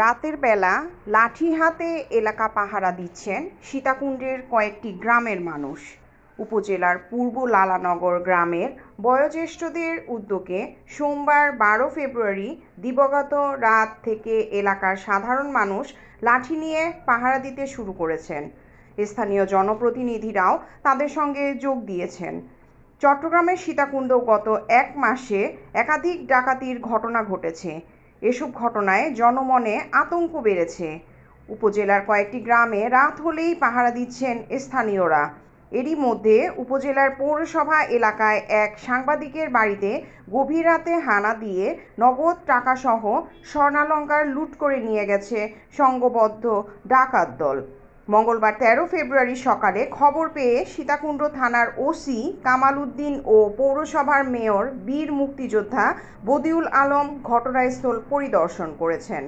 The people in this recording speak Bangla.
রাতের বেলা লাঠি হাতে এলাকা পাহারা দিচ্ছেন সীতাকুণ্ডের কয়েকটি গ্রামের মানুষ উপজেলার পূর্ব লালানগর গ্রামের বয়োজ্যেষ্ঠদের উদ্যোগে সোমবার বারো ফেব্রুয়ারি দিবগত রাত থেকে এলাকার সাধারণ মানুষ লাঠি নিয়ে পাহারা দিতে শুরু করেছেন স্থানীয় জনপ্রতিনিধিরাও তাদের সঙ্গে যোগ দিয়েছেন চট্টগ্রামের সীতাকুণ্ড গত এক মাসে একাধিক ডাকাতির ঘটনা ঘটেছে এসব ঘটনায় জনমনে আতঙ্ক বেড়েছে উপজেলার কয়েকটি গ্রামে রাত হলেই পাহারা দিচ্ছেন স্থানীয়রা এরই মধ্যে উপজেলার পৌরসভা এলাকায় এক সাংবাদিকের বাড়িতে গভীর রাতে হানা দিয়ে নগদ টাকাসহ স্বর্ণালঙ্কার লুট করে নিয়ে গেছে সংঘবদ্ধ ডাকাত দল মঙ্গলবার তেরো ফেব্রুয়ারি সকালে খবর পেয়ে সীতাকুণ্ড থানার ওসি কামাল উদ্দিন ও পৌরসভার মেয়র বীর মুক্তিযোদ্ধা বদিউল আলম ঘটনাস্থল পরিদর্শন করেছেন